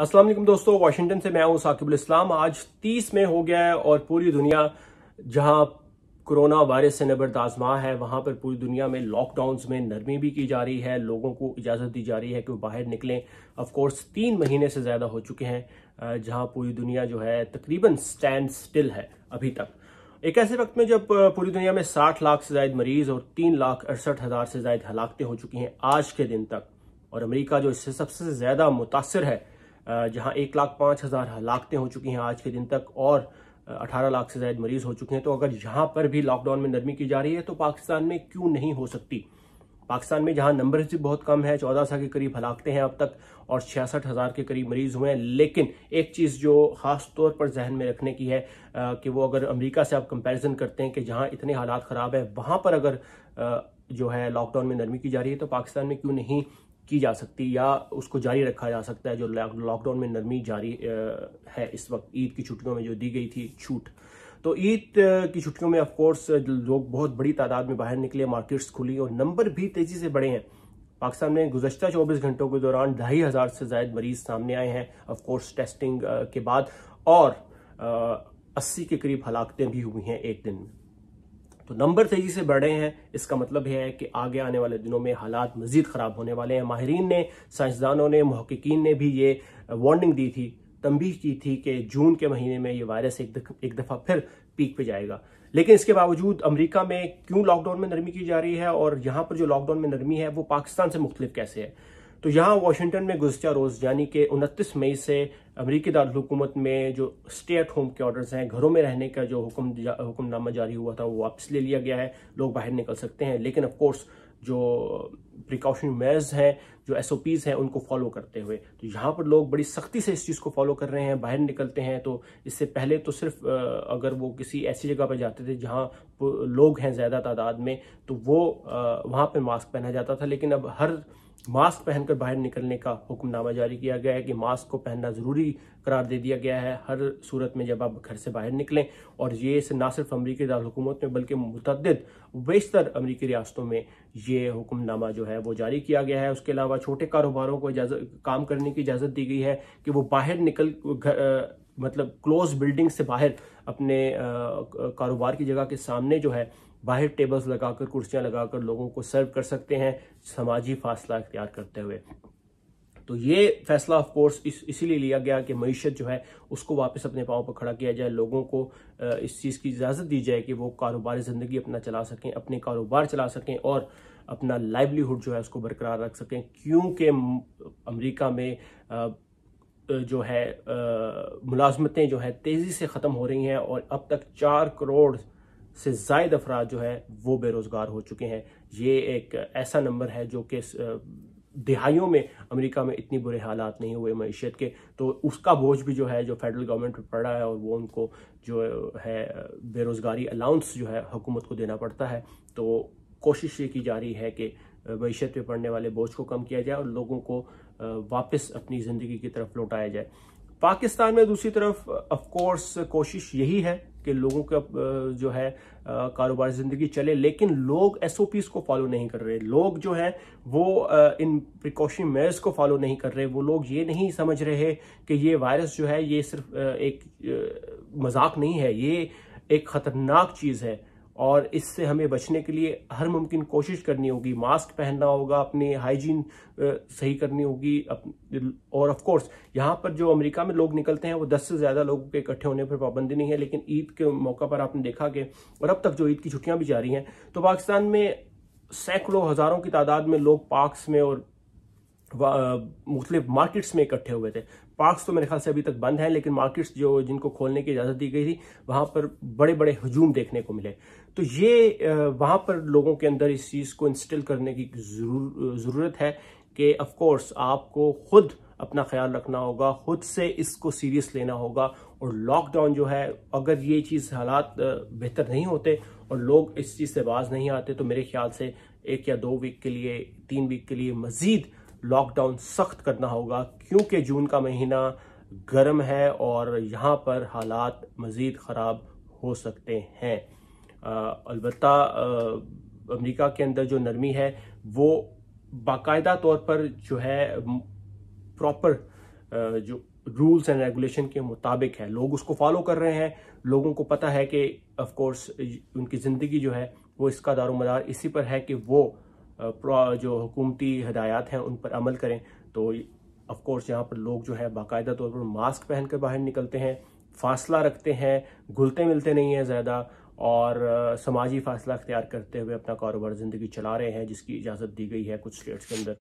अस्सलाम वालेकुम दोस्तों वाशिंगटन से मैं हूं साकिबुल इस्लाम आज 30 में हो गया है और पूरी दुनिया जहां कोरोना वायरस से नबरद आजमा है वहां पर पूरी दुनिया में लॉकडाउन में नरमी भी की जा रही है लोगों को इजाज़त दी जा रही है कि वो बाहर निकलें ऑफकोर्स तीन महीने से ज़्यादा हो चुके हैं जहाँ पूरी दुनिया जो है तकरीबन स्टैंड स्टिल है अभी तक एक ऐसे वक्त में जब पूरी दुनिया में साठ लाख से ज्यादा मरीज और तीन लाख अड़सठ हजार से ज्यादा हलाकतें हो चुकी हैं आज के दिन तक और अमरीका जो इससे सबसे ज्यादा मुतासर है जहां एक लाख पाँच हज़ार हलाकतें हो चुकी हैं आज के दिन तक और 18 लाख से ज़्यादा मरीज़ हो चुके हैं तो अगर यहाँ पर भी लॉकडाउन में नरमी की जा रही है तो पाकिस्तान में क्यों नहीं हो सकती पाकिस्तान में जहां नंबर भी बहुत कम है चौदह सौ के करीब हलाकते हैं अब तक और छियासठ हज़ार के करीब मरीज हुए हैं लेकिन एक चीज़ जो ख़ास तौर पर जहन में रखने की है आ, कि वो अगर अमेरिका से आप कंपैरिजन करते हैं कि जहां इतने हालात ख़राब है वहां पर अगर आ, जो है लॉकडाउन में नरमी की जा रही है तो पाकिस्तान में क्यों नहीं की जा सकती या उसको जारी रखा जा सकता है जो लॉकडाउन में नरमी जारी है इस वक्त ईद की छुट्टियों में जो दी गई थी छूट तो ईद की छुट्टियों में ऑफकोर्स लोग बहुत बड़ी तादाद में बाहर निकले मार्केट्स खुली और नंबर भी तेजी से बढ़े हैं पाकिस्तान में गुजशत 24 घंटों के दौरान ढाई हज़ार से ज्यादा मरीज सामने आए हैं ऑफकोर्स टेस्टिंग के बाद और अस्सी के करीब हलाकतें भी हुई हैं एक दिन में तो नंबर तेजी से बढ़े हैं इसका मतलब यह है कि आगे आने वाले दिनों में हालात मजीद खराब होने वाले हैं माहरीन ने साइंसदानों ने महकिन ने भी ये वार्निंग दी थी तंबीह की थी कि जून के महीने में ये वायरस एक, एक दफ़ा फिर पीक पे जाएगा लेकिन इसके बावजूद अमेरिका में क्यों लॉकडाउन में नरमी की जा रही है और यहाँ पर जो लॉकडाउन में नरमी है वो पाकिस्तान से मुख्तलिफ कैसे है तो यहाँ वाशिंगटन में गुजचा रोज़ यानी कि उनतीस मई से अमरीकी दारकूमत में जो स्टे एट होम के ऑर्डर्स हैं घरों में रहने का जो हुक्म हुक्मनामा जारी हुआ था वो वापस ले लिया गया है लोग बाहर निकल सकते हैं लेकिन ऑफकोर्स जो प्रिकॉशन मेयर्स हैं जो एस हैं उनको फॉलो करते हुए तो यहाँ पर लोग बड़ी सख्ती से इस चीज़ को फॉलो कर रहे हैं बाहर निकलते हैं तो इससे पहले तो सिर्फ अगर वो किसी ऐसी जगह पर जाते थे जहाँ लोग हैं ज़्यादा तादाद में तो वो वहाँ पर मास्क पहना जाता था लेकिन अब हर मास्क पहनकर बाहर निकलने का हुक्मनामा जारी किया गया है कि मास्क को पहनना ज़रूरी करार दे दिया गया है हर सूरत में जब आप घर से बाहर निकलें और ये न सिर्फ अमरीकी दारकूमत में बल्कि मुतद बेशतर अमरीकी रियासतों में ये हुक्मनामा जो है वो जारी किया गया है उसके अलावा छोटे कारोबारों को इजाज़त काम करने की इजाज़त दी गई है कि वो बाहर निकल मतलब क्लोज बिल्डिंग से बाहर अपने कारोबार की जगह के सामने जो है बाहर टेबल्स लगाकर कुर्सियां लगाकर लोगों को सर्व कर सकते हैं समाजी फासला इख्तियार करते हुए तो ये फैसला ऑफ कोर्स इस इसीलिए लिया गया कि मीशत जो है उसको वापस अपने पाँव पर खड़ा किया जाए लोगों को इस चीज़ की इजाज़त दी जाए कि वो कारोबारी ज़िंदगी अपना चला सकें अपने कारोबार चला सकें और अपना लाइवलीहुड जो है उसको बरकरार रख सकें क्योंकि अमेरिका में जो है मुलाजमतें जो है तेज़ी से ख़त्म हो रही हैं और अब तक चार करोड़ से जायद अफराद जो है वो बेरोज़गार हो चुके हैं ये एक ऐसा नंबर है जो कि दिहाइयों में अमेरिका में इतनी बुरे हालात नहीं हुए मीशत के तो उसका बोझ भी जो है जो फेडरल गवर्नमेंट पर पड़ा है और वो उनको जो है बेरोज़गारी अलाउंस जो है हुकूमत को देना पड़ता है तो कोशिश ये की जा रही है कि मीशत पे पड़ने वाले बोझ को कम किया जाए और लोगों को वापस अपनी ज़िंदगी की तरफ लौटाया जाए पाकिस्तान में दूसरी तरफ ऑफ कोर्स कोशिश यही है कि लोगों का जो है कारोबार ज़िंदगी चले लेकिन लोग एस को फॉलो नहीं कर रहे लोग जो हैं वो इन प्रिकॉशन मेयर्स को फॉलो नहीं कर रहे वो लोग ये नहीं समझ रहे कि ये वायरस जो है ये सिर्फ एक मजाक नहीं है ये एक ख़तरनाक चीज़ है और इससे हमें बचने के लिए हर मुमकिन कोशिश करनी होगी मास्क पहनना होगा अपनी हाइजीन सही करनी होगी और ऑफ कोर्स यहाँ पर जो अमेरिका में लोग निकलते हैं वो दस से ज़्यादा लोगों के इकट्ठे होने पर पाबंदी नहीं है लेकिन ईद के मौका पर आपने देखा कि और अब तक जो ईद की छुट्टियाँ भी जारी हैं तो पाकिस्तान में सैकड़ों हज़ारों की तादाद में लोग पार्कस में और मुख्तलिफ मार्केट्स में इकट्ठे हुए थे पार्क्स तो मेरे ख्याल से अभी तक बंद हैं लेकिन मार्केट्स जो जिनको खोलने की इजाज़त दी गई थी वहाँ पर बड़े बड़े हजूम देखने को मिले तो ये वहाँ पर लोगों के अंदर इस चीज़ को इंस्टिल करने की ज़रूरत है कि ऑफकोर्स आपको खुद अपना ख्याल रखना होगा खुद से इसको सीरियस लेना होगा और लॉकडाउन जो है अगर ये चीज़ हालात बेहतर नहीं होते और लोग इस चीज़ से बाज नहीं आते तो मेरे ख्याल से एक या दो वीक के लिए तीन वीक के लिए मज़ीद लॉकडाउन सख्त करना होगा क्योंकि जून का महीना गर्म है और यहाँ पर हालात मज़ीद ख़राब हो सकते हैं अलबत् अमेरिका के अंदर जो नरमी है वो बाकायदा तौर पर जो है प्रॉपर जो रूल्स एंड रेगुलेशन के मुताबिक है लोग उसको फॉलो कर रहे हैं लोगों को पता है कि ऑफ कोर्स उनकी ज़िंदगी जो है वो इसका दारोमदार इसी पर है कि वो जो हुकूमती हदायत हैं उन पर अमल करें तो अफकोर्स यहाँ पर लोग जो है बाकायदा तौर पर मास्क पहन कर बाहर निकलते हैं फासला रखते हैं घुलते मिलते नहीं हैं ज़्यादा और समाजी फासला अख्तियार करते हुए अपना कारोबार ज़िंदगी चला रहे हैं जिसकी इजाज़त दी गई है कुछ स्टेट्स के अंदर